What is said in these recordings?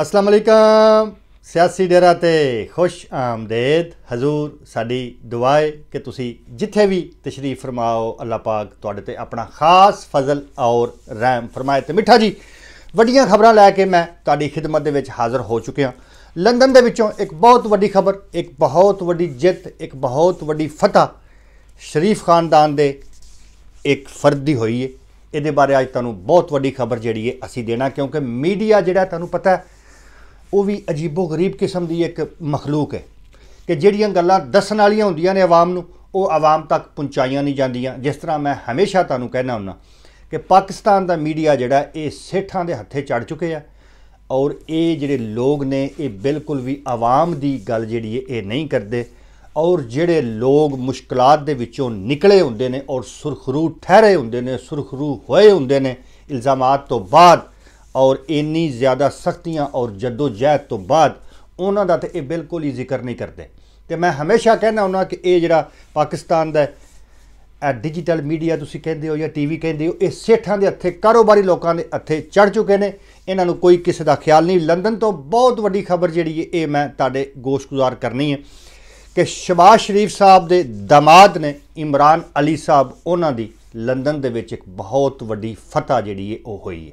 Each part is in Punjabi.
ਅਸਲਾਮ ਅਲੈਕਮ ਸਿਆਸੀ ਡੇਰਾ ਤੇ ਖੁਸ਼ ਆਮਦੇਦ ਹਜ਼ੂਰ ਸਾਡੀ ਦੁਆਏ ਕਿ ਤੁਸੀਂ ਜਿੱਥੇ ਵੀ ਤਸ਼ਰੀਫ ਫਰਮਾਓ ਅੱਲਾਹ ਪਾਕ ਤੁਹਾਡੇ ਤੇ ਆਪਣਾ ਖਾਸ ਫਜ਼ਲ ਔਰ ਰਹਿਮ ਫਰਮਾਏ ਤੇ ਮਿੱਠਾ ਜੀ ਵੱਡੀਆਂ ਖਬਰਾਂ ਲੈ ਕੇ ਮੈਂ ਤੁਹਾਡੀ ਖਿਦਮਤ ਦੇ ਵਿੱਚ ਹਾਜ਼ਰ ਹੋ ਚੁੱਕਿਆ ਲੰਡਨ ਦੇ ਵਿੱਚੋਂ ਇੱਕ ਬਹੁਤ ਵੱਡੀ ਖਬਰ ਇੱਕ ਬਹੁਤ ਵੱਡੀ ਜਿੱਤ ਇੱਕ ਬਹੁਤ ਵੱਡੀ ਫਤਹ ਸ਼ਰੀਫ ਖਾਨਦਾਨ ਦੇ ਇੱਕ ਫਰਦ ਦੀ ਹੋਈ ਹੈ ਇਹਦੇ ਬਾਰੇ ਅੱਜ ਤੁਹਾਨੂੰ ਬਹੁਤ ਵੱਡੀ ਖਬਰ ਜਿਹੜੀ ਹੈ ਅਸੀਂ ਦੇਣਾ ਕਿਉਂਕਿ ਮੀਡੀਆ ਜਿਹੜਾ ਤੁਹਾਨੂੰ ਪਤਾ ਹੈ ਉਹ ਵੀ ਅਜੀਬੋ-ਗਰੀਬ ਕਿਸਮ ਦੀ ਇੱਕ ਮਖਲੂਕ ਹੈ ਕਿ ਜਿਹੜੀਆਂ ਗੱਲਾਂ ਦੱਸਣ ਵਾਲੀਆਂ ਹੁੰਦੀਆਂ ਨੇ ਆਵਾਮ ਨੂੰ ਉਹ ਆਵਾਮ ਤੱਕ ਪਹੁੰਚਾਈਆਂ ਨਹੀਂ ਜਾਂਦੀਆਂ ਜਿਸ ਤਰ੍ਹਾਂ ਮੈਂ ਹਮੇਸ਼ਾ ਤੁਹਾਨੂੰ ਕਹਿਣਾ ਹੁੰਨਾ ਕਿ ਪਾਕਿਸਤਾਨ ਦਾ ਮੀਡੀਆ ਜਿਹੜਾ ਇਹ ਸੇਠਾਂ ਦੇ ਹੱਥੇ ਚੜ ਚੁੱਕੇ ਆ ਔਰ ਇਹ ਜਿਹੜੇ ਲੋਕ ਨੇ ਇਹ ਬਿਲਕੁਲ ਵੀ ਆਵਾਮ ਦੀ ਗੱਲ ਜਿਹੜੀ ਇਹ ਨਹੀਂ ਕਰਦੇ ਔਰ ਜਿਹੜੇ ਲੋਕ ਮੁਸ਼ਕਲਾਂ ਦੇ ਵਿੱਚੋਂ ਨਿਕਲੇ ਹੁੰਦੇ ਨੇ ਔਰ ਸੁਰਖਰੂ ਠਹਿਰੇ ਹੁੰਦੇ ਨੇ ਸੁਰਖਰੂ ਹੋਏ ਹੁੰਦੇ ਨੇ ਇਲਜ਼ਾਮਾਤ ਤੋਂ ਬਾਅਦ ਔਰ ਇੰਨੀ ਜ਼ਿਆਦਾ ਸਖਤੀਆਂ ਔਰ ਜਹਿਦ ਤੋਂ ਬਾਅਦ ਉਹਨਾਂ ਦਾ ਤੇ ਇਹ ਬਿਲਕੁਲ ਹੀ ਜ਼ਿਕਰ ਨਹੀਂ ਕਰਦੇ ਤੇ ਮੈਂ ਹਮੇਸ਼ਾ ਕਹਿੰਦਾ ਉਹਨਾਂ ਕਿ ਇਹ ਜਿਹੜਾ ਪਾਕਿਸਤਾਨ ਦਾ ਡਿਜੀਟਲ ਮੀਡੀਆ ਤੁਸੀਂ ਕਹਿੰਦੇ ਹੋ ਜਾਂ ਟੀਵੀ ਕਹਿੰਦੇ ਹੋ ਇਹ ਸੇਠਾਂ ਦੇ ਹੱਥੇ ਕਾਰੋਬਾਰੀ ਲੋਕਾਂ ਦੇ ਹੱਥੇ ਚੜ ਚੁੱਕੇ ਨੇ ਇਹਨਾਂ ਨੂੰ ਕੋਈ ਕਿਸੇ ਦਾ ਖਿਆਲ ਨਹੀਂ ਲੰਡਨ ਤੋਂ ਬਹੁਤ ਵੱਡੀ ਖਬਰ ਜਿਹੜੀ ਹੈ ਇਹ ਮੈਂ ਤੁਹਾਡੇ ਗੋਸ਼ਗੁਜ਼ਾਰ ਕਰਨੀ ਹੈ ਕਿ ਸ਼ਬਾਸ਼ ਸ਼ਰੀਫ ਸਾਹਿਬ ਦੇ ਦਮਾਦ ਨੇ ਇਮਰਾਨ ਅਲੀ ਸਾਹਿਬ ਉਹਨਾਂ ਦੀ ਲੰਡਨ ਦੇ ਵਿੱਚ ਇੱਕ ਬਹੁਤ ਵੱਡੀ ਫਤਹ ਜਿਹੜੀ ਹੈ ਉਹ ਹੋਈ ਹੈ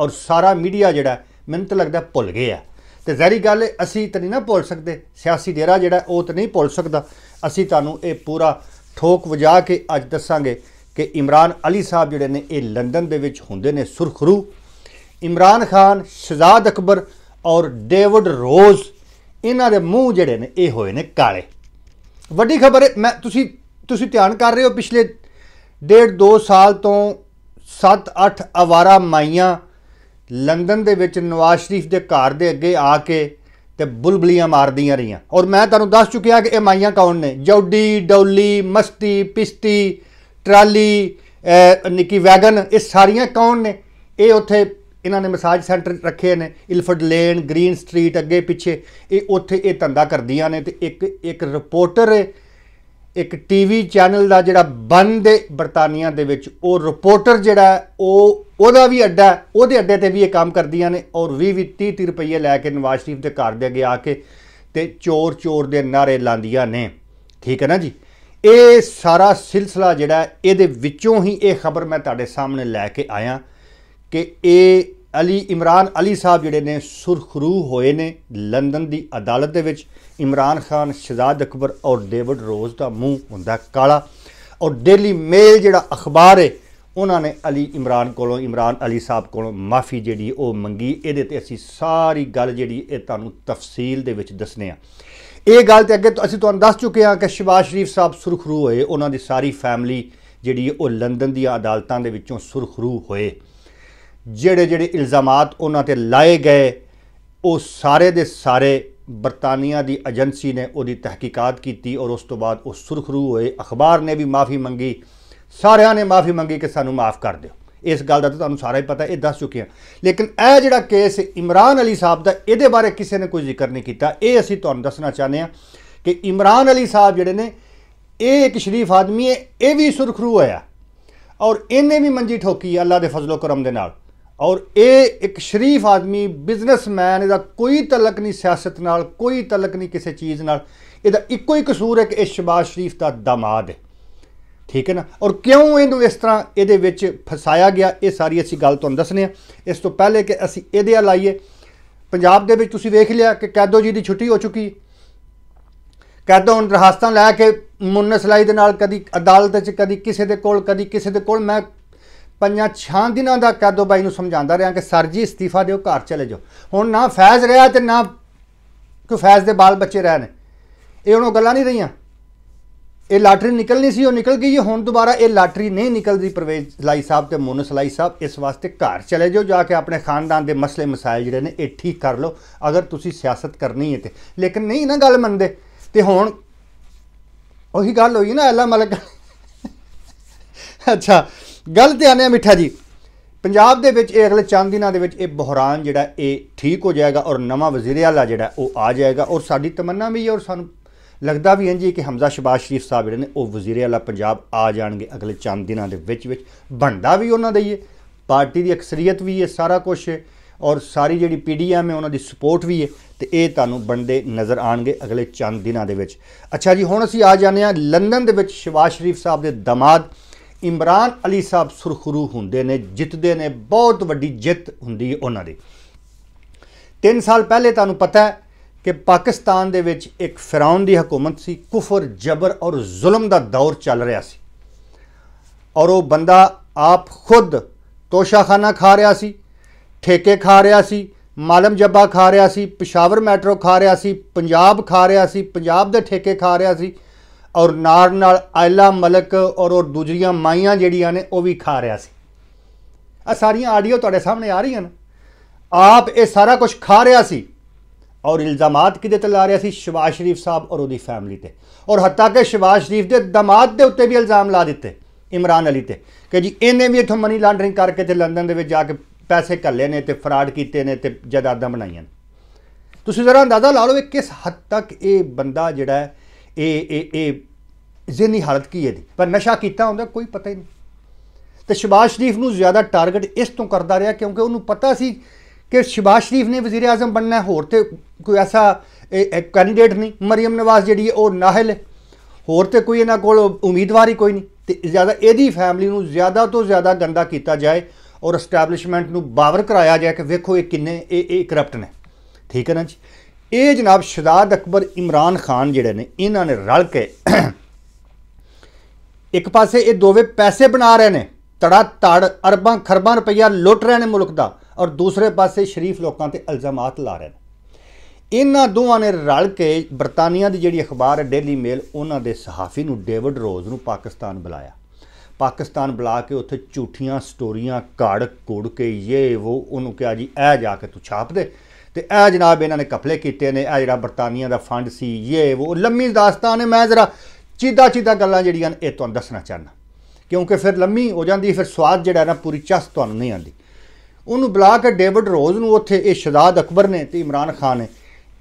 ਔਰ ਸਾਰਾ ਮੀਡੀਆ ਜਿਹੜਾ ਮੈਨੂੰ ਤਾਂ ਲੱਗਦਾ ਭੁੱਲ ਗਏ ਆ ਤੇ ਜ਼ਹਿਰੀ ਗੱਲ ਅਸੀਂ ਤਾਂ ਨਹੀਂ ਨਾ ਭੁੱਲ ਸਕਦੇ ਸਿਆਸੀ ਡੇਰਾ ਜਿਹੜਾ ਉਹ ਤਾਂ ਨਹੀਂ ਭੁੱਲ ਸਕਦਾ ਅਸੀਂ ਤੁਹਾਨੂੰ ਇਹ ਪੂਰਾ ਠੋਕ ਵਜਾ ਕੇ ਅੱਜ ਦੱਸਾਂਗੇ ਕਿ ਇਮਰਾਨ ਅਲੀ ਸਾਹਿਬ ਜਿਹੜੇ ਨੇ ਇਹ ਲੰਡਨ ਦੇ ਵਿੱਚ ਹੁੰਦੇ ਨੇ ਸੁਰਖਰੂ ਇਮਰਾਨ ਖਾਨ ਸ਼ਹਜ਼ਾਦ ਅਕਬਰ ਔਰ ਡੇਵਿਡ ਰੋਜ਼ ਇਹਨਾਂ ਦੇ ਮੂੰਹ ਜਿਹੜੇ ਨੇ ਇਹ ਹੋਏ ਨੇ ਕਾਲੇ ਵੱਡੀ ਖਬਰ ਹੈ ਮੈਂ ਤੁਸੀਂ ਤੁਸੀਂ ਧਿਆਨ ਕਰ ਰਹੇ ਹੋ ਪਿਛਲੇ 1.5 2 ਸਾਲ ਤੋਂ 7-8 ਆਵਾਰਾ ਮਾਈਆਂ ਲੰਡਨ ਦੇ ਵਿੱਚ ਨਵਾਜ਼ ਸ਼ਰੀਫ ਦੇ ਘਰ ਦੇ ਅੱਗੇ ਆ ਕੇ ਤੇ ਬੁਲਬਲੀਆਂ ਮਾਰਦੀਆਂ ਰਹੀਆਂ ਔਰ ਮੈਂ ਤੁਹਾਨੂੰ ਦੱਸ ਚੁੱਕਿਆ ਕਿ ਇਹ ਮਾਈਆਂ ਕੌਣ ਨੇ ਜੌਡੀ ਡੌਲੀ ਮਸਤੀ ਪਿਸਤੀ ਟਰਾਲੀ ਨਿੱਕੀ ਵੈਗਨ ਇਹ ਸਾਰੀਆਂ ਕੌਣ ਨੇ ਇਹ ਉੱਥੇ ਇਹਨਾਂ ਨੇ ਮਸਾਜ ਸੈਂਟਰ ਰੱਖੇ ਨੇ ਇਲਫਰਡ ਲੇਨ ਗ੍ਰੀਨ ਸਟਰੀਟ ਅੱਗੇ ਪਿੱਛੇ ਇਹ ਉੱਥੇ ਇਹ ਧੰਦਾ ਕਰਦੀਆਂ ਨੇ ਤੇ ਇੱਕ ਇੱਕ ਰਿਪੋਰਟਰ ਇੱਕ ਟੀਵੀ ਚੈਨਲ ਦਾ ਜਿਹੜਾ ਬੰਦ ਦੇ ਬਰਤਾਨੀਆ ਦੇ ਵਿੱਚ ਉਹ ਰਿਪੋਰਟਰ ਜਿਹੜਾ ਉਹ ਉਹਦਾ ਵੀ ਅੱਡਾ ਉਹਦੇ ਅੱਡੇ ਤੇ ਵੀ ਇਹ ਕੰਮ ਕਰਦੀਆਂ ਨੇ ਔਰ 20 20 30 30 ਰੁਪਏ ਲੈ ਕੇ ਨਵਾਜ਼ ਸ਼ਰੀਫ ਦੇ ਘਰ ਦੇ ਅੱਗੇ ਆ ਕੇ ਤੇ ਚੋਰ ਚੋਰ ਦੇ ਨਾਰੇ ਲਾਉਂਦੀਆਂ ਨੇ ਠੀਕ ਹੈ ਨਾ ਜੀ ਇਹ ਸਾਰਾ ਸਿਲਸਿਲਾ ਜਿਹੜਾ ਇਹਦੇ ਵਿੱਚੋਂ ਹੀ ਇਹ ਖਬਰ ਮੈਂ ਤੁਹਾਡੇ ਸਾਹਮਣੇ ਲੈ ਕੇ ਆਇਆ ਕਿ ਇਹ ਅਲੀ ਇਮਰਾਨ ਅਲੀ ਸਾਹਿਬ ਜਿਹੜੇ ਨੇ ਸੁਰਖਰੂ ਹੋਏ ਨੇ ਲੰਡਨ ਦੀ ਅਦਾਲਤ ਦੇ ਵਿੱਚ ਇਮਰਾਨ ਖਾਨ ਸ਼ਹਜ਼ਾਦ ਅਕਬਰ ਔਰ ਡੇਵਿਡ ਰੋਜ਼ ਦਾ ਮੂੰਹ ਹੁੰਦਾ ਕਾਲਾ ਔਰ ਡੇਲੀ ਮੇਲ ਜਿਹੜਾ ਅਖਬਾਰ ਹੈ ਉਹਨਾਂ ਨੇ ਅਲੀ ਇਮਰਾਨ ਕੋਲੋਂ ਇਮਰਾਨ ਅਲੀ ਸਾਹਿਬ ਕੋਲੋਂ ਮਾਫੀ ਜਿਹੜੀ ਉਹ ਮੰਗੀ ਇਹਦੇ ਤੇ ਅਸੀਂ ਸਾਰੀ ਗੱਲ ਜਿਹੜੀ ਇਹ ਤੁਹਾਨੂੰ ਤਫਸੀਲ ਦੇ ਵਿੱਚ ਦੱਸਨੇ ਆ ਇਹ ਗੱਲ ਤੇ ਅੱਗੇ ਅਸੀਂ ਤੁਹਾਨੂੰ ਦੱਸ ਚੁੱਕੇ ਹਾਂ ਕਿ ਸ਼ਿਬਾਸ਼ ਸ਼ਰੀਫ ਸਾਹਿਬ ਸੁਰਖਰੂ ਹੋਏ ਉਹਨਾਂ ਦੀ ਸਾਰੀ ਫੈਮਿਲੀ ਜਿਹੜੀ ਉਹ ਲੰਡਨ ਦੀਆਂ ਅਦਾਲਤਾਂ ਦੇ ਵਿੱਚੋਂ ਸੁਰਖਰੂ ਹੋਏ ਜਿਹੜੇ ਜਿਹੜੇ ਇਲਜ਼ਾਮਾਤ ਉਹਨਾਂ ਤੇ ਲਾਏ ਗਏ ਉਹ ਸਾਰੇ ਦੇ ਸਾਰੇ ਬਰਤਾਨੀਆ ਦੀ ਏਜੰਸੀ ਨੇ ਉਹਦੀ ਤਹਿਕੀਕਾਤ ਕੀਤੀ ਔਰ ਉਸ ਤੋਂ ਬਾਅਦ ਉਹ ਸੁਰਖਰੂ ਹੋਏ ਅਖਬਾਰ ਨੇ ਵੀ ਮਾਫੀ ਮੰਗੀ ਸਾਰਿਆਂ ਨੇ ਮਾਫੀ ਮੰਗੀ ਕਿ ਸਾਨੂੰ ਮਾਫ ਕਰ ਦਿਓ ਇਸ ਗੱਲ ਦਾ ਤਾਂ ਤੁਹਾਨੂੰ ਸਾਰਾ ਹੀ ਪਤਾ ਇਹ ਦੱਸ ਚੁੱਕੇ ਹਾਂ ਲੇਕਿਨ ਇਹ ਜਿਹੜਾ ਕੇਸ ਇਮਰਾਨ ਅਲੀ ਸਾਹਿਬ ਦਾ ਇਹਦੇ ਬਾਰੇ ਕਿਸੇ ਨੇ ਕੋਈ ਜ਼ਿਕਰ ਨਹੀਂ ਕੀਤਾ ਇਹ ਅਸੀਂ ਤੁਹਾਨੂੰ ਦੱਸਣਾ ਚਾਹੁੰਦੇ ਆ ਕਿ ਇਮਰਾਨ ਅਲੀ ਸਾਹਿਬ ਜਿਹੜੇ ਨੇ ਇਹ ਇੱਕ ਸ਼ਰੀਫ ਆਦਮੀ ਹੈ ਇਹ ਵੀ ਸੁਰਖਰੂ ਹੋਇਆ ਔਰ ਇਹਨੇ ਵੀ ਮੰਜੀ ਠੋਕੀ ਅੱਲਾ ਦੇ ਫਜ਼ਲੋ ਕਰਮ ਦੇ ਨਾਲ ਔਰ ਇਹ ਇੱਕ ਸ਼ਰੀਫ ਆਦਮੀ ਬਿਜ਼ਨਸਮੈਨ ਇਹਦਾ ਕੋਈ ਤਲਕ ਨਹੀਂ ਸਿਆਸਤ ਨਾਲ ਕੋਈ ਤਲਕ ਨਹੀਂ ਕਿਸੇ ਚੀਜ਼ ਨਾਲ ਇਹਦਾ ਇੱਕੋ ਹੀ ਕਸੂਰ ਹੈ ਕਿ ਇਹ ਸ਼ਬਾਸ਼ ਸ਼ਰੀਫ ਦਾ ਦਮਾਦ ਹੈ ਠੀਕ ਹੈ ਨਾ ਔਰ ਕਿਉਂ ਇਹਨੂੰ ਇਸ ਤਰ੍ਹਾਂ ਇਹਦੇ ਵਿੱਚ ਫਸਾਇਆ ਗਿਆ ਇਹ ਸਾਰੀ ਅਸੀਂ ਗੱਲ ਤੁਹਾਨੂੰ ਦੱਸਨੇ ਆ ਇਸ ਤੋਂ ਪਹਿਲੇ ਕਿ ਅਸੀਂ ਇਹਦੇ ਆ ਲਾਈਏ ਪੰਜਾਬ ਦੇ ਵਿੱਚ ਤੁਸੀਂ ਵੇਖ ਲਿਆ ਕਿ ਕੈਦੋ ਜੀ ਦੀ ਛੁੱਟੀ ਹੋ ਚੁੱਕੀ ਕੈਦੋ ਹੁਣ ਰਹਾਸਤਾਂ ਲੈ ਕੇ ਮੁੰਨਸਲਾਈ ਦੇ ਨਾਲ ਕਦੀ ਅਦਾਲਤ 'ਚ ਕਦੀ ਕਿਸੇ ਦੇ ਕੋਲ ਕਦੀ ਕਿਸੇ ਦੇ ਕੋਲ ਮੈਂ ਪੰਜਾਂ ਛਾਂ ਦਿਨਾਂ ਦਾ ਕਾਦੋ ਬਾਈ ਨੂੰ ਸਮਝਾਉਂਦਾ ਰਿਹਾ ਕਿ ਸਰ ਜੀ ਅਸਤੀਫਾ ਦਿਓ ਘਰ ਚਲੇ ਜਾਓ ਹੁਣ ਨਾ ਫੈਜ਼ ਰਿਹਾ ਤੇ ਨਾ ਕੋਈ ਫੈਜ਼ ਦੇ ਬਾਲ ਬੱਚੇ ਰਹੇ ਨੇ ਇਹ ਉਹ ਗੱਲਾਂ ਨਹੀਂ ਰਹੀਆਂ ਇਹ ਲਾਟਰੀ ਨਿਕਲਣੀ ਸੀ ਉਹ ਨਿਕਲ ਗਈ ਹੁਣ ਦੁਬਾਰਾ ਇਹ ਲਾਟਰੀ ਨਹੀਂ ਨਿਕਲਦੀ ਪ੍ਰਵੇਸ਼ ਲਾਈ ਸਾਹਿਬ ਤੇ ਮੋਨੂ ਸਲਾਈ ਸਾਹਿਬ ਇਸ ਵਾਸਤੇ ਘਰ ਚਲੇ ਜਾਓ ਜਾ ਕੇ ਆਪਣੇ ਖਾਨਦਾਨ ਦੇ ਮਸਲੇ ਮਸਾਇਲ ਜਿਹੜੇ ਨੇ ਇਹ ਠੀਕ ਕਰ ਲਓ ਅਗਰ ਤੁਸੀਂ ਸਿਆਸਤ ਕਰਨੀ ਹੈ ਤੇ ਲੇਕਿਨ ਨਹੀਂ ਨਾ ਗੱਲ ਮੰਨਦੇ ਤੇ ਹੁਣ ਉਹੀ ਗੱਲ ਹੋਈ ਨਾ ਅੱਲਾ ਮਲਕ ਅੱਛਾ ਗੱਲ ਤੇ ਆਨੇ ਆ ਮਿੱਠਾ ਜੀ ਪੰਜਾਬ ਦੇ ਵਿੱਚ ਇਹ ਅਗਲੇ ਚੰਦ ਦਿਨਾਂ ਦੇ ਵਿੱਚ ਇਹ ਬਹਰਾਨ ਜਿਹੜਾ ਇਹ ਠੀਕ ਹੋ ਜਾਏਗਾ ਔਰ ਨਵਾਂ ਵਜ਼ੀਰ ਆਲਾ ਜਿਹੜਾ ਉਹ ਆ ਜਾਏਗਾ ਔਰ ਸਾਡੀ ਤਮੰਨਾ ਵੀ ਹੈ ਔਰ ਸਾਨੂੰ ਲੱਗਦਾ ਵੀ ਇੰਜ ਕਿ ਹਮਜ਼ਾ ਸ਼ਬਾਸ਼ ਸ਼ਰੀਫ ਸਾਹਿਬ ਜਿਹੜੇ ਨੇ ਉਹ ਵਜ਼ੀਰ ਆਲਾ ਪੰਜਾਬ ਆ ਜਾਣਗੇ ਅਗਲੇ ਚੰਦ ਦਿਨਾਂ ਦੇ ਵਿੱਚ ਵਿੱਚ ਬਣਦਾ ਵੀ ਉਹਨਾਂ ਦਾ ਹੀ ਹੈ ਪਾਰਟੀ ਦੀ ਅਕਸਰੀਅਤ ਵੀ ਹੈ ਸਾਰਾ ਕੁਝ ਔਰ ਸਾਰੀ ਜਿਹੜੀ ਪੀਡੀਐਮ ਹੈ ਉਹਨਾਂ ਦੀ ਸਪੋਰਟ ਵੀ ਹੈ ਤੇ ਇਹ ਤੁਹਾਨੂੰ ਬੰਦੇ ਨਜ਼ਰ ਆਣਗੇ ਅਗਲੇ ਚੰਦ ਦਿਨਾਂ ਦੇ ਵਿੱਚ ਅੱਛਾ ਜੀ ਹੁਣ ਅਸੀਂ ਆ ਜਾਂਦੇ ਹਾਂ ਲੰਡਨ ਦੇ ਵਿੱਚ ਸ਼ਬਾਸ਼ ਸ਼ਰੀਫ ਸਾਹਿਬ ਦੇ ਦਮਾਦ ਇਮਰਾਨ ਅਲੀ ਸਾਹਿਬ ਸੁਰਖਰੂ ਹੁੰਦੇ ਨੇ ਜਿੱਤਦੇ ਨੇ ਬਹੁਤ ਵੱਡੀ ਜਿੱਤ ਹੁੰਦੀ ਹੈ ਉਹਨਾਂ ਦੀ 3 ਸਾਲ ਪਹਿਲੇ ਤੁਹਾਨੂੰ ਪਤਾ ਹੈ ਕਿ ਪਾਕਿਸਤਾਨ ਦੇ ਵਿੱਚ ਇੱਕ ਫਰਾਉਨ ਦੀ ਹਕੂਮਤ ਸੀ ਕਫਰ ਜਬਰ ਔਰ ਜ਼ੁਲਮ ਦਾ ਦੌਰ ਚੱਲ ਰਿਹਾ ਸੀ ਔਰ ਉਹ ਬੰਦਾ ਆਪ ਖੁਦ ਤੋਸ਼ਾਖਾਨਾ ਖਾ ਰਿਹਾ ਸੀ ਠੇਕੇ ਖਾ ਰਿਹਾ ਸੀ ਮਾਲਮ ਜੱਬਾ ਖਾ ਰਿਹਾ ਸੀ ਪਸ਼ਾਵਰ ਮੈਟਰੋ ਖਾ ਰਿਹਾ ਸੀ ਪੰਜਾਬ ਖਾ ਰਿਹਾ ਸੀ ਪੰਜਾਬ ਦੇ ਠੇਕੇ ਖਾ ਰਿਹਾ ਸੀ ਔਰ ਨਾਲ ਨਾਲ ਆਇਲਾ ਮਲਕ ਔਰ ਔਰ ਦੂਜੀਆਂ ਮਾਈਆਂ ਜਿਹੜੀਆਂ ਨੇ ਉਹ ਵੀ ਖਾ ਰਿਆ ਸੀ ਆ ਸਾਰੀਆਂ ਆਡੀਓ ਤੁਹਾਡੇ ਸਾਹਮਣੇ ਆ ਰਹੀਆਂ ਨੇ ਆਪ ਇਹ ਸਾਰਾ ਕੁਝ ਖਾ ਰਿਆ ਸੀ ਔਰ ਇਲਜ਼ਾਮਾਤ ਕਿਦੇ ਤੇ ਲਾ ਰਿਆ ਸੀ ਸ਼ਿਵਾਸ਼ ਸ਼ਰੀਫ ਸਾਹਿਬ ਔਰ ਉਹਦੀ ਫੈਮਿਲੀ ਤੇ ਔਰ ਹੱਤਾ ਕਿ ਸ਼ਿਵਾਸ਼ ਸ਼ਰੀਫ ਦੇ ਦਮਾਦ ਦੇ ਉੱਤੇ ਵੀ ਇਲਜ਼ਾਮ ਲਾ ਦਿੱਤੇ ਇਮਰਾਨ ਅਲੀ ਤੇ ਕਿ ਜੀ ਇਹਨੇ ਵੀ ਇਥੋਂ ਮਨੀ ਲਾਂਡਰਿੰਗ ਕਰਕੇ ਤੇ ਲੰਡਨ ਦੇ ਵਿੱਚ ਜਾ ਕੇ ਪੈਸੇ ਘੱਲੇ ਨੇ ਤੇ ਫਰਾਡ ਕੀਤੇ ਨੇ ਤੇ ਜਦਾਦਾਂ ਬਣਾਈਆਂ ਤੁਸੀਂ ਜ਼ਰਾ ਅੰਦਾਜ਼ਾ ਲਾ ਲਓ ਕਿ ਕਿਸ ਹੱਦ ਤੱਕ ਇਹ ਬੰਦਾ ਜਿਹੜਾ ਇਹ ਇਹ ਇਹ ਜ਼ਿਹਨੀ ਹਾਲਤ ਕੀ ਹੈ ਦੀ ਪਰ ਨਸ਼ਾ ਕੀਤਾ ਹੁੰਦਾ ਕੋਈ ਪਤਾ ਹੀ ਨਹੀਂ ਤੇ ਸ਼ਬਾਸ਼ ਸ਼ਰੀਫ ਨੂੰ ਜ਼ਿਆਦਾ ਟਾਰਗੇਟ ਇਸ ਤੋਂ ਕਰਦਾ ਰਿਹਾ ਕਿਉਂਕਿ ਉਹਨੂੰ ਪਤਾ ਸੀ ਕਿ ਸ਼ਬਾਸ਼ ਸ਼ਰੀਫ ਨੇ ਵਜ਼ੀਰ ਆਜ਼ਮ ਬਣਨਾ ਹੋਰ ਤੇ ਕੋਈ ਐਸਾ ਕੈਂਡੀਡੇਟ ਨਹੀਂ ਮਰੀਮ ਨਵਾਜ਼ ਜਿਹੜੀ ਉਹ ਨਾਹਲ ਹੋਰ ਤੇ ਕੋਈ ਇਹਨਾਂ ਕੋਲ ਉਮੀਦਵਾਰੀ ਕੋਈ ਨਹੀਂ ਤੇ ਜ਼ਿਆਦਾ ਇਹਦੀ ਫੈਮਿਲੀ ਨੂੰ ਜ਼ਿਆਦਾ ਤੋਂ ਜ਼ਿਆਦਾ ਗੰਦਾ ਕੀਤਾ ਜਾਏ ਔਰ ਐਸਟੈਬਲਿਸ਼ਮੈਂਟ ਨੂੰ ਬਾਵਰ ਕਰਾਇਆ ਜਾਏ ਕਿ ਵੇਖੋ ਇਹ ਕਿੰਨੇ ਇਹ ਇਹ ਕਰਪਟ ਨੇ ਠੀਕ ਹੈ ਨਾ ਜੀ ਇਹ ਜਨਾਬ ਸ਼ਹਾਦ ਅਕਬਰ ਇਮਰਾਨ ਖਾਨ ਜਿਹੜੇ ਨੇ ਇਹਨਾਂ ਨੇ ਰਲ ਕੇ ਇੱਕ ਪਾਸੇ ਇਹ ਦੋਵੇਂ ਪੈਸੇ ਬਣਾ ਰਹੇ ਨੇ ਤੜਾ ਤੜ ਅਰਬਾਂ ਖਰਬਾਂ ਰੁਪਈਆ ਲੁੱਟ ਰਹੇ ਨੇ ਮੁਲਕ ਦਾ ਔਰ ਦੂਸਰੇ ਪਾਸੇ ਸ਼ਰੀਫ ਲੋਕਾਂ ਤੇ ਇਲਜ਼ਾਮਾਤ ਲਾ ਰਹੇ ਨੇ ਇਹਨਾਂ ਦੋਵਾਂ ਨੇ ਰਲ ਕੇ ਬਰਤਾਨੀਆ ਦੀ ਜਿਹੜੀ ਅਖਬਾਰ ਹੈ ਡੇਲੀ ਮੇਲ ਉਹਨਾਂ ਦੇ ਸਹਾਫੀ ਨੂੰ ਡੇਵਿਡ ਰੋਜ਼ ਨੂੰ ਪਾਕਿਸਤਾਨ ਬੁਲਾਇਆ ਪਾਕਿਸਤਾਨ ਬੁਲਾ ਕੇ ਉੱਥੇ ਝੂਠੀਆਂ ਸਟੋਰੀਆਂ ਕਾੜ ਕੋੜ ਕੇ ਇਹ ਉਹ ਉਹਨੂੰ ਕਿਹਾ ਜੀ ਇਹ ਜਾ ਕੇ ਤੂੰ ਛਾਪ ਦੇ ਤੇ ਇਹ ਜਨਾਬ ਇਹਨਾਂ ਨੇ ਕਫਲੇ ਕੀਤੇ ਨੇ ਇਹ ਜਿਹੜਾ ਬਰਤਾਨੀਆ ਦਾ ਫੰਡ ਸੀ ਇਹ ਉਹ ਲੰਮੀ ਦਾਸਤਾਨ ਹੈ ਮੈਂ ਜ਼ਰਾ ਚੀਦਾ ਚੀਦਾ ਗੱਲਾਂ ਜਿਹੜੀਆਂ ਇਹ ਤੁਹਾਨੂੰ ਦੱਸਣਾ ਚਾਹਨਾ ਕਿਉਂਕਿ ਫਿਰ ਲੰਮੀ ਹੋ ਜਾਂਦੀ ਫਿਰ ਸਵਾਦ ਜਿਹੜਾ ਨਾ ਪੂਰੀ ਚਸ ਤੁਹਾਨੂੰ ਨਹੀਂ ਆਂਦੀ ਉਹਨੂੰ ਬੁਲਾ ਕੇ ਡੇਵਿਡ ਰੋਜ਼ ਨੂੰ ਉੱਥੇ ਇਹ ਸ਼ਹਾਦ ਅਕਬਰ ਨੇ ਤੇ ਇਮਰਾਨ ਖਾਨ ਨੇ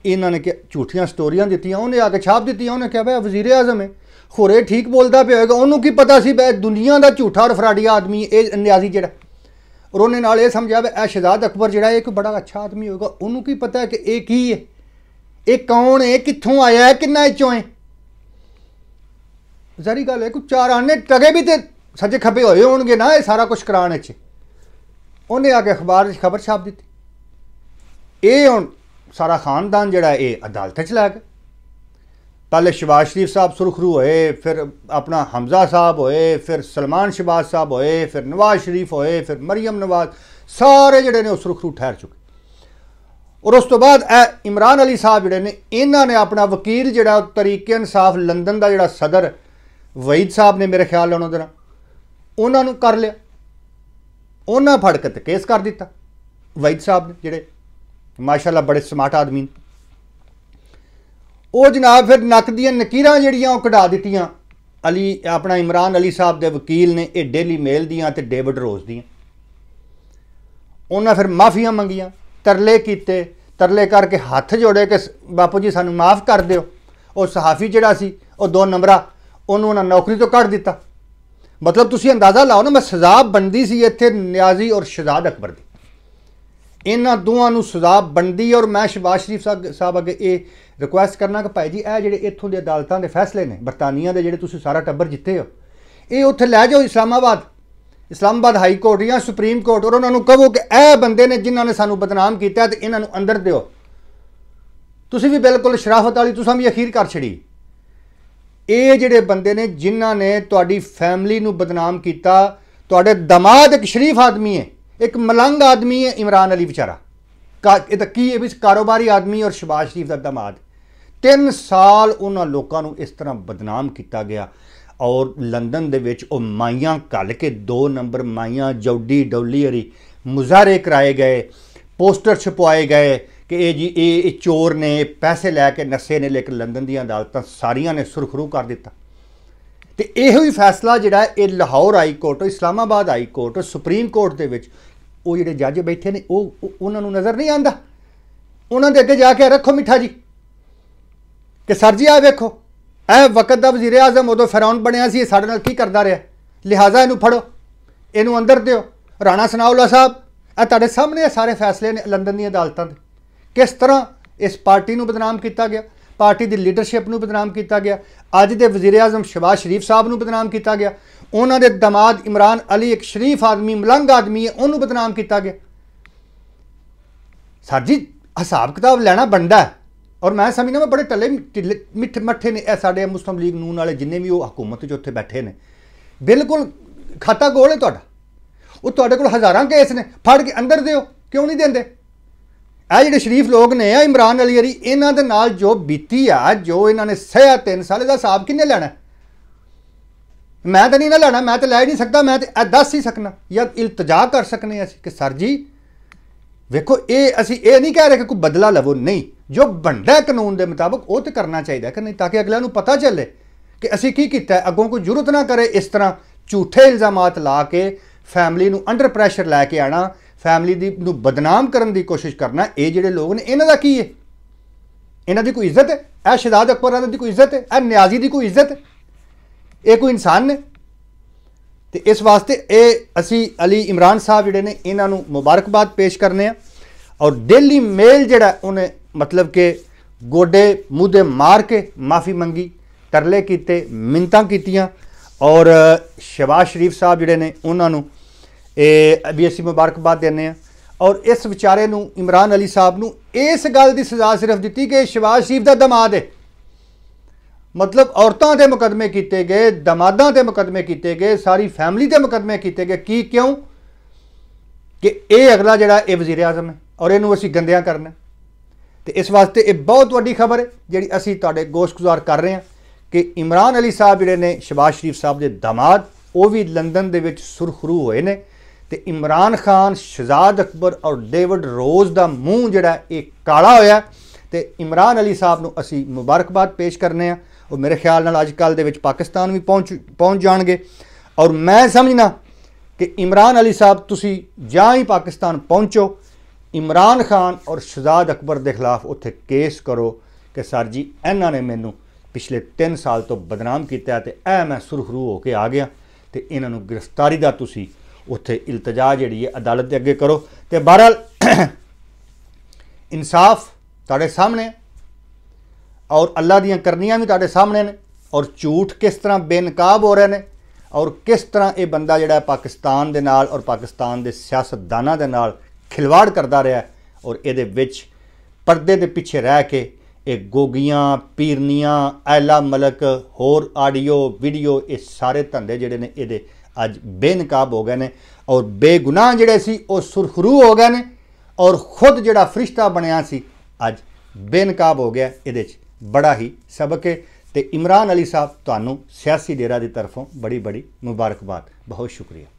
ਇਹਨਾਂ ਨੇ ਕਿ ਝੂਠੀਆਂ ਸਟੋਰੀਆਂ ਦਿੱਤੀਆਂ ਉਹਨੇ ਆ ਕੇ ਛਾਪ ਦਿੱਤੀਆਂ ਉਹਨੇ ਕਿਹਾ ਬਈ ਵਜ਼ੀਰ ਆਜ਼ਮ ਹੈ ਖੋਰੇ ਠੀਕ ਬੋਲਦਾ ਪਿਆ ਹੋਏਗਾ ਉਹਨੂੰ ਕੀ ਪਤਾ ਸੀ ਬਈ ਦੁਨੀਆ ਦਾ ਝੂਠਾ ਔਰ ਫਰਾਡੀ ਆਦਮੀ ਇਹ ਨਿਆਜ਼ੀ ਜਿਹੜਾ ਔਰ ਉਹਨੇ ਨਾਲ ਇਹ ਸਮਝਿਆ ਬਈ ਇਹ ਸ਼ਹਾਦ ਅਕਬਰ ਜਿਹੜਾ ਇਹ ਇੱਕ ਬੜਾ ਅੱਛਾ ਆਦਮੀ ਹੋਏਗਾ ਉਹਨੂੰ ਕੀ ਪਤਾ ਕਿ ਇਹ ਕੀ ਹੈ ਇਹ ਕੌਣ ਹੈ ਕਿੱਥੋਂ ਆਇਆ ਹੈ ਕਿੰਨਾ ਇਚੋਂ ਹੈ ਜ਼ਰੀ ਗੱਲ ਹੈ ਕੋਈ ਚਾਰ ਆਨੇ ਟਗੇ ਵੀ ਤੇ ਸੱਜੇ ਖੱਬੇ ਹੋਏ ਹੋਣਗੇ ਨਾ ਇਹ ਸਾਰਾ ਕੁਝ ਕਰਾਣ ਵਿੱਚ ਉਹਨੇ ਆ ਕੇ ਅਖਬਾਰ ਵਿੱਚ ਖਬਰ ਛਾਪ ਦਿੱਤੀ ਇਹ ਹੁਣ ਸਾਰਾ ਖਾਨਦਾਨ ਜਿਹੜਾ ਇਹ ਅਦਾਲਤ 'ਚ ਲੱਗ ਪਹਿਲੇ ਸ਼ਿਵਾਜ ਸ਼ਰੀਫ ਸਾਹਿਬ ਸੁਰਖਰੂ ਹੋਏ ਫਿਰ ਆਪਣਾ ਹਮਜ਼ਾ ਸਾਹਿਬ ਹੋਏ ਫਿਰ ਸਲਮਾਨ ਸ਼ਿਵਾਜ ਸਾਹਿਬ ਹੋਏ ਫਿਰ ਨਵਾਜ਼ ਸ਼ਰੀਫ ਹੋਏ ਫਿਰ ਮਰੀਮ ਨਵਾਜ਼ ਸਾਰੇ ਜਿਹੜੇ ਨੇ ਉਹ ਸੁਰਖਰੂ ਠਹਿਰ ਚੁੱਕੇ ਔਰ ਉਸ ਤੋਂ ਬਾਅਦ ਇਹ ਇਮਰਾਨ ਅਲੀ ਸਾਹਿਬ ਜਿਹੜੇ ਨੇ ਇਹਨਾਂ ਨੇ ਆਪਣਾ ਵਕੀਲ ਜਿਹੜਾ ਤਰੀਕੇ ਇਨਸਾਫ ਲੰਡਨ ਦਾ ਜਿਹੜਾ ਸਦਰ ਵੈਦ ਸਾਹਿਬ ਨੇ ਮੇਰੇ ਖਿਆਲ ਲਾਉਣਾ ਦੇਣਾ ਉਹਨਾਂ ਨੂੰ ਕਰ ਲਿਆ ਉਹਨਾਂ ਫੜ ਕੇ ਕੇਸ ਕਰ ਦਿੱਤਾ ਵੈਦ ਸਾਹਿਬ ਨੇ ਜਿਹੜੇ ਮਾਸ਼ਾਅੱਲਾ ਬੜੇ ਸਮਾਰਟ ਆਦਮੀ ਉਹ ਜਨਾਬ ਫਿਰ ਨੱਕ ਦੀਆਂ ਨਕੀਰਾਂ ਜਿਹੜੀਆਂ ਉਹ ਕਢਾ ਦਿੱਤੀਆਂ ਅਲੀ ਆਪਣਾ ਇਮਰਾਨ ਅਲੀ ਸਾਹਿਬ ਦੇ ਵਕੀਲ ਨੇ ਇਹ ਡੇਲੀ ਮੇਲ ਦੀਆਂ ਤੇ ਡੇਵਿਡ ਰੋਜ਼ ਦੀਆਂ ਉਹਨਾਂ ਫਿਰ ਮਾਫੀਆਂ ਮੰਗੀਆਂ ਤਰਲੇ ਕੀਤੇ ਤਰਲੇ ਕਰਕੇ ਹੱਥ ਜੋੜੇ ਕਿ ਬਾਪੂ ਜੀ ਸਾਨੂੰ ਮਾਫ ਕਰ ਦਿਓ ਉਹ ਸਹਾਫੀ ਜਿਹੜਾ ਸੀ ਉਹ ਦੋ ਨੰਬਰਾ ਉਹਨੂੰ ਉਹਨਾਂ ਨੌਕਰੀ ਤੋਂ ਕੱਢ ਦਿੱਤਾ ਮਤਲਬ ਤੁਸੀਂ ਅੰਦਾਜ਼ਾ ਲਾਓ ਨਾ ਮੈਂ ਸਜ਼ਾ ਬੰਦੀ ਸੀ ਇੱਥੇ ਨਿਆਜ਼ੀ ਔਰ ਸ਼ਹਜ਼ਾਦ ਅਕਬਰ ਦੀ ਇਹਨਾਂ ਦੋਵਾਂ ਨੂੰ ਸਜ਼ਾ ਬੰਦੀ ਔਰ ਮੈਂ ਸ਼ਬਾਸ਼ ਸ਼ਰੀਫ ਸਾਹਿਬ ਅੱਗੇ ਇਹ ਰਿਕੁਐਸਟ ਕਰਨਾ ਕਿ ਭਾਈ ਜੀ ਇਹ ਜਿਹੜੇ ਇੱਥੋਂ ਦੇ ਅਦਾਲਤਾਂ ਦੇ ਫੈਸਲੇ ਨੇ ਬਰਤਾਨੀਆ ਦੇ ਜਿਹੜੇ ਤੁਸੀਂ ਸਾਰਾ ਟੱਬਰ ਜਿੱਤੇ ਹੋ ਇਹ ਉੱਥੇ ਲੈ ਜਾਓ ਇਸਲਾਮਾਬਾਦ ਇਸਲਾਮਾਬਾਦ ਹਾਈ ਕੋਰਟ ਜਾਂ ਸੁਪਰੀਮ ਕੋਰਟ ਔਰ ਉਹਨਾਂ ਨੂੰ ਕਹੋ ਕਿ ਇਹ ਬੰਦੇ ਨੇ ਜਿਨ੍ਹਾਂ ਨੇ ਸਾਨੂੰ ਬਦਨਾਮ ਕੀਤਾ ਤੇ ਇਹਨਾਂ ਨੂੰ ਅੰਦਰ ਦਿਓ ਤੁਸੀਂ ਵੀ ਬਿਲਕੁਲ ਸ਼ਰਾਫਤ ਵਾਲੀ ਤੁਸੀਂ ਵੀ ਅਖੀਰ ਕਰ ਛੜੀ ਇਹ ਜਿਹੜੇ ਬੰਦੇ ਨੇ ਜਿਨ੍ਹਾਂ ਨੇ ਤੁਹਾਡੀ ਫੈਮਿਲੀ ਨੂੰ ਬਦਨਾਮ ਕੀਤਾ ਤੁਹਾਡੇ ਦਮਾਦ ਇੱਕ ਸ਼ਰੀਫ ਆਦਮੀ ਹੈ ਇੱਕ ਮਲੰਗ ਆਦਮੀ ਹੈ ਇਮਰਾਨ ਅਲੀ ਵਿਚਾਰਾ ਇਹ ਤਾਂ ਕੀ ਹੈ ਵੀ ਕਾਰੋਬਾਰੀ ਆਦਮੀ ਔਰ ਸ਼ਬਾਸ਼ ਸ਼ਰੀਫ ਦਾ ਦਮਾਦ 3 ਸਾਲ ਉਹਨਾਂ ਲੋਕਾਂ ਨੂੰ ਇਸ ਤਰ੍ਹਾਂ ਬਦਨਾਮ ਕੀਤਾ ਗਿਆ ਔਰ ਲੰਡਨ ਦੇ ਵਿੱਚ ਉਹ ਮਾਈਆਂ ਕੱਲ ਕੇ 2 ਨੰਬਰ ਮਾਈਆਂ ਜੌਡੀ ਡੌਲੀਅਰੀ ਮੁਜ਼ਾਰੇ ਕਰਾਏ ਗਏ ਪੋਸਟਰ ਛਪਵਾਏ ਗਏ ਕਿ ਇਹ ਜੀ ਇਹ ਇਹ ਚੋਰ ਨੇ ਪੈਸੇ ਲੈ ਕੇ ਨਸੇ ਨੇ ਲੇਕਿਨ ਲੰਡਨ ਦੀਆਂ ਅਦਾਲਤਾਂ ਸਾਰੀਆਂ ਨੇ ਸੁਰਖਰੂ ਕਰ ਦਿੱਤਾ ਤੇ ਇਹੋ ਹੀ ਫੈਸਲਾ ਜਿਹੜਾ ਇਹ Lahore high court Islamabad high court supreme court ਦੇ ਵਿੱਚ ਉਹ ਜਿਹੜੇ ਜੱਜ ਬੈਠੇ ਨੇ ਉਹ ਉਹਨਾਂ ਨੂੰ ਨਜ਼ਰ ਨਹੀਂ ਆਂਦਾ ਉਹਨਾਂ ਦੇ ਅੱਗੇ ਜਾ ਕੇ ਰੱਖੋ ਮਿੱਠਾ ਜੀ ਕਿ ਸਰ ਜੀ ਆ ਵੇਖੋ ਇਹ ਵਕਤ ਦਾ ਵਜ਼ੀਰ ਆਜ਼ਮ ਉਦੋਂ ਫਰਾਉਨ ਬਣਿਆ ਸੀ ਇਹ ਸਾਡੇ ਨਾਲ ਕੀ ਕਰਦਾ ਰਿਹਾ ਲਿਹਾਜ਼ਾ ਇਹਨੂੰ ਫੜੋ ਇਹਨੂੰ ਅੰਦਰ ਦਿਓ ਰਾਣਾ ਸਨਾਉਲਾ ਸਾਹਿਬ ਇਹ ਤੁਹਾਡੇ ਸਾਹਮਣੇ ਸਾਰੇ ਫੈਸਲੇ ਨੇ ਲੰਡਨ ਦੀਆਂ ਅਦਾਲਤਾਂ ਦੇ ਕਿਸ ਤਰ੍ਹਾਂ ਇਸ ਪਾਰਟੀ ਨੂੰ ਬਦਨਾਮ ਕੀਤਾ ਗਿਆ ਪਾਰਟੀ ਦੀ ਲੀਡਰਸ਼ਿਪ ਨੂੰ ਬਦਨਾਮ ਕੀਤਾ ਗਿਆ ਅੱਜ ਦੇ ਵਜ਼ੀਰ ਆਜ਼ਮ ਸਬਾਸ ਸ਼ਰੀਫ ਸਾਹਿਬ ਨੂੰ ਬਦਨਾਮ ਕੀਤਾ ਗਿਆ ਉਹਨਾਂ ਦੇ ਦਮਾਦ ਇਮਰਾਨ ਅਲੀ ਇੱਕ ਸ਼ਰੀਫ ਆਦਮੀ ਮਲੰਗ ਆਦਮੀ ਹੈ ਉਹਨੂੰ ਬਦਨਾਮ ਕੀਤਾ ਗਿਆ ਸਰ ਜੀ ਹਿਸਾਬ ਕਿਤਾਬ ਲੈਣਾ ਬਣਦਾ ਔਰ ਮੈਂ ਸਮਝਦਾ ਮੈਂ ਬੜੇ ਟੱਲੇ ਮਿੱਠੇ ਮੱਠੇ ਨੇ ਇਹ ਸਾਡੇ ਮੁਸਲਮ ਲੀਗ ਨੂਨ ਵਾਲੇ ਜਿੰਨੇ ਵੀ ਉਹ ਹਕੂਮਤ 'ਚ ਉੱਥੇ ਬੈਠੇ ਨੇ ਬਿਲਕੁਲ ਖਾਤਾ ਗੋਲ ਹੈ ਤੁਹਾਡਾ ਉਹ ਤੁਹਾਡੇ ਕੋਲ ਹਜ਼ਾਰਾਂ ਕੇਸ ਨੇ ਫੜ ਕੇ ਅੰਦਰ ਦਿਓ ਕਿਉਂ ਨਹੀਂ ਦਿੰਦੇ ਆ ਜਿਹੜੇ ਸ਼ਰੀਫ ਲੋਕ ਨੇ ਆ ਇਮਰਾਨ ਅਲੀ ਅਰੀ ਇਹਨਾਂ ਦੇ ਨਾਲ ਜੋ ਬੀਤੀ ਆ ਜੋ ਇਹਨਾਂ ਨੇ ਸਹਿਆ 3 ਸਾਲ ਦਾ ਸਾਬ ਕਿੰਨੇ ਲੈਣਾ ਮੈਂ ਤਾਂ ਨਹੀਂ ਨਾ ਲੈਣਾ ਮੈਂ ਤਾਂ ਲੈ ਨਹੀਂ ਸਕਦਾ ਮੈਂ ਤਾਂ ਦੱਸ ਹੀ ਸਕਣਾ ਜਾਂ ਇਲਤਜਾ ਕਰ ਸਕਨੇ ਅਸੀਂ ਕਿ ਸਰ ਜੀ ਵੇਖੋ ਇਹ ਅਸੀਂ ਇਹ ਨਹੀਂ ਕਹਿ ਰਹੇ ਕਿ ਕੋਈ ਬਦਲਾ ਲਵੋ ਨਹੀਂ ਜੋ ਬੰਦਾ ਕਾਨੂੰਨ ਦੇ ਮੁਤਾਬਕ ਉਹ ਤੇ ਕਰਨਾ ਚਾਹੀਦਾ ਕਿ ਨਹੀਂ ਤਾਂ ਕਿ ਅਗਲਿਆਂ ਨੂੰ ਪਤਾ ਚੱਲੇ ਕਿ ਅਸੀਂ ਕੀ ਕੀਤਾ ਅੱਗੋਂ ਕੋਈ ਜ਼ਰੂਰਤ ਨਾ ਕਰੇ ਇਸ ਤਰ੍ਹਾਂ ਝੂਠੇ ਇਲਜ਼ਾਮਾਤ ਲਾ ਕੇ ਫੈਮਿਲੀ ਨੂੰ ਅੰਡਰ ਪ੍ਰੈਸ਼ਰ ਲੈ ਕੇ ਆਣਾ ਫੈਮਿਲੀ ਦੀ ਨੂੰ ਬਦਨਾਮ ਕਰਨ ਦੀ ਕੋਸ਼ਿਸ਼ ਕਰਨਾ ਇਹ ਜਿਹੜੇ ਲੋਕ ਨੇ ਇਹਨਾਂ ਦਾ ਕੀ ਹੈ ਇਹਨਾਂ ਦੀ ਕੋਈ ਇੱਜ਼ਤ ਹੈ ਇਹ ਸ਼ਹਾਦਤ ਅਕਬਰ ਦੀ ਕੋਈ ਇੱਜ਼ਤ ਹੈ ਇਹ ਨਿਆਜ਼ੀ ਦੀ ਕੋਈ ਇੱਜ਼ਤ ਹੈ ਇਹ ਕੋਈ ਇਨਸਾਨ ਨੇ ਤੇ ਇਸ ਵਾਸਤੇ ਇਹ ਅਸੀਂ ਅਲੀ ਇਮਰਾਨ ਸਾਹਿਬ ਜਿਹੜੇ ਨੇ ਇਹਨਾਂ ਨੂੰ ਮੁਬਾਰਕਬਾਦ ਪੇਸ਼ ਕਰਨੇ ਆ ਔਰ ਡੇਲੀ ਮੇਲ ਜਿਹੜਾ ਉਹਨੇ ਮਤਲਬ ਕਿ ਗੋਡੇ ਮੂਦੇ ਮਾਰ ਕੇ ਮਾਫੀ ਮੰਗੀ ਤਰਲੇ ਕੀਤੇ ਮਿੰਤਾਂ ਕੀਤੀਆਂ ਔਰ ਸ਼ਬਾਸ਼ ਸ਼ਰੀਫ ਸਾਹਿਬ ਜਿਹੜੇ ਨੇ ਉਹਨਾਂ ਨੂੰ ਇਹ ਅਸੀਂ ਮੁਬਾਰਕਬਾਦ ਦਿੰਨੇ ਆ ਔਰ ਇਸ ਵਿਚਾਰੇ ਨੂੰ ਇਮਰਾਨ ਅਲੀ ਸਾਹਿਬ ਨੂੰ ਇਸ ਗੱਲ ਦੀ ਸਜ਼ਾ ਸਿਰਫ ਦਿੱਤੀ ਕਿ ਸ਼ਿਵਾਜ ਸ਼ਰੀਫ ਦਾ ਦਮਾਦ ਹੈ ਮਤਲਬ ਔਰਤਾਂ ਦੇ ਮੁਕਦਮੇ ਕੀਤੇ ਗਏ ਦਮਾਦਾਂ ਦੇ ਮੁਕਦਮੇ ਕੀਤੇ ਗਏ ਸਾਰੀ ਫੈਮਿਲੀ ਦੇ ਮੁਕਦਮੇ ਕੀਤੇ ਗਏ ਕੀ ਕਿਉਂ ਕਿ ਇਹ ਅਗਲਾ ਜਿਹੜਾ ਇਹ ਵਜ਼ੀਰ ਆਜ਼ਮ ਹੈ ਔਰ ਇਹਨੂੰ ਅਸੀਂ ਗੰਦਿਆਂ ਕਰਨਾ ਤੇ ਇਸ ਵਾਸਤੇ ਇਹ ਬਹੁਤ ਵੱਡੀ ਖਬਰ ਹੈ ਜਿਹੜੀ ਅਸੀਂ ਤੁਹਾਡੇ ਗੋਸ਼ਗੁਜ਼ਾਰ ਕਰ ਰਹੇ ਹਾਂ ਕਿ ਇਮਰਾਨ ਅਲੀ ਸਾਹਿਬ ਜਿਹੜੇ ਨੇ ਸ਼ਿਵਾਜ ਸ਼ਰੀਫ ਸਾਹਿਬ ਦੇ ਦਮਾਦ ਉਹ ਵੀ ਲੰਡਨ ਦੇ ਵਿੱਚ ਸੁਰਖਰੂ ਹੋਏ ਨੇ ਤੇ ਇਮਰਾਨ ਖਾਨ ਸ਼ਹਜ਼ਾਦ ਅਕਬਰ ਔਰ ਡੇਵਿਡ ਰੋਜ਼ ਦਾ ਮੂੰਹ ਜਿਹੜਾ ਇਹ ਕਾਲਾ ਹੋਇਆ ਤੇ ਇਮਰਾਨ ਅਲੀ ਸਾਹਿਬ ਨੂੰ ਅਸੀਂ ਮੁਬਾਰਕਬਾਦ ਪੇਸ਼ ਕਰਨੇ ਆ ਉਹ ਮੇਰੇ ਖਿਆਲ ਨਾਲ ਅੱਜ ਕੱਲ ਦੇ ਵਿੱਚ ਪਾਕਿਸਤਾਨ ਵੀ ਪਹੁੰਚ ਪਹੁੰਚ ਜਾਣਗੇ ਔਰ ਮੈਂ ਸਮਝਣਾ ਕਿ ਇਮਰਾਨ ਅਲੀ ਸਾਹਿਬ ਤੁਸੀਂ ਜਾਂ ਹੀ ਪਾਕਿਸਤਾਨ ਪਹੁੰਚੋ ਇਮਰਾਨ ਖਾਨ ਔਰ ਸ਼ਹਜ਼ਾਦ ਅਕਬਰ ਦੇ ਖਿਲਾਫ ਉੱਥੇ ਕੇਸ ਕਰੋ ਕਿ ਸਰ ਜੀ ਇਹਨਾਂ ਨੇ ਮੈਨੂੰ ਪਿਛਲੇ 3 ਸਾਲ ਤੋਂ ਬਦਨਾਮ ਕੀਤਾ ਤੇ ਐ ਮੈਂ ਸੁਰਖਰੂ ਹੋ ਕੇ ਆ ਗਿਆ ਤੇ ਇਹਨਾਂ ਨੂੰ ਗ੍ਰਿਫਤਾਰੀ ਦਾ ਤੁਸੀਂ ਉੱਥੇ ਇਲਤਜਾ ਜਿਹੜੀ ਹੈ ਅਦਾਲਤ ਦੇ ਅੱਗੇ ਕਰੋ ਤੇ ਬਹਰਲ ਇਨਸਾਫ ਤੁਹਾਡੇ ਸਾਹਮਣੇ ਔਰ ਅੱਲਾ ਦੀਆਂ ਕਰਨੀਆਂ ਵੀ ਤੁਹਾਡੇ ਸਾਹਮਣੇ ਨੇ ਔਰ ਝੂਠ ਕਿਸ ਤਰ੍ਹਾਂ ਬੇਨਕਾਬ ਹੋ ਰਹੇ ਨੇ ਔਰ ਕਿਸ ਤਰ੍ਹਾਂ ਇਹ ਬੰਦਾ ਜਿਹੜਾ ਪਾਕਿਸਤਾਨ ਦੇ ਨਾਲ ਔਰ ਪਾਕਿਸਤਾਨ ਦੇ ਸਿਆਸਤਦਾਨਾਂ ਦੇ ਨਾਲ ਖਿਲਵਾੜ ਕਰਦਾ ਰਿਹਾ ਔਰ ਇਹਦੇ ਵਿੱਚ ਪਰਦੇ ਦੇ ਪਿੱਛੇ ਰਹਿ ਕੇ ਇਹ ਗੋਗੀਆਂ ਪੀਰਨੀਆਂ ਐਲਾ ਮਲਕ ਹੋਰ ਆਡੀਓ ਵੀਡੀਓ ਇਹ ਸਾਰੇ ਧੰਦੇ ਜਿਹੜੇ ਨੇ ਇਹਦੇ ਅੱਜ ਬੇਨਕਾਬ ਹੋ ਗਏ ਨੇ ਔਰ ਬੇਗੁਨਾਹ ਜਿਹੜੇ ਸੀ ਉਹ ਸੁਰਖਰੂ ਹੋ ਗਏ ਨੇ ਔਰ ਖੁਦ ਜਿਹੜਾ ਫਰਿਸ਼ਤਾ ਬਣਿਆ ਸੀ ਅੱਜ ਬੇਨਕਾਬ ਹੋ ਗਿਆ ਇਹਦੇ 'ਚ ਬੜਾ ਹੀ ਸਬਕ ਹੈ ਤੇ ਇਮਰਾਨ ਅਲੀ ਸਾਹਿਬ ਤੁਹਾਨੂੰ ਸਿਆਸੀ ਡੇਰਾ ਦੀ ਤਰਫੋਂ ਬੜੀ ਬੜੀ ਮੁਬਾਰਕਬਾਦ ਬਹੁਤ ਸ਼ੁਕਰੀਆ